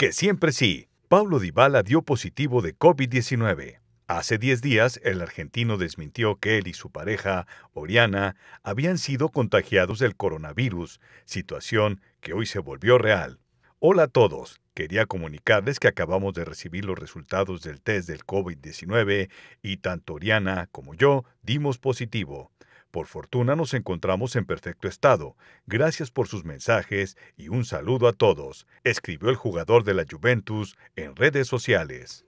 que siempre sí. Pablo Dybala dio positivo de COVID-19. Hace 10 días, el argentino desmintió que él y su pareja, Oriana, habían sido contagiados del coronavirus, situación que hoy se volvió real. Hola a todos, quería comunicarles que acabamos de recibir los resultados del test del COVID-19 y tanto Oriana como yo dimos positivo. Por fortuna nos encontramos en perfecto estado. Gracias por sus mensajes y un saludo a todos, escribió el jugador de la Juventus en redes sociales.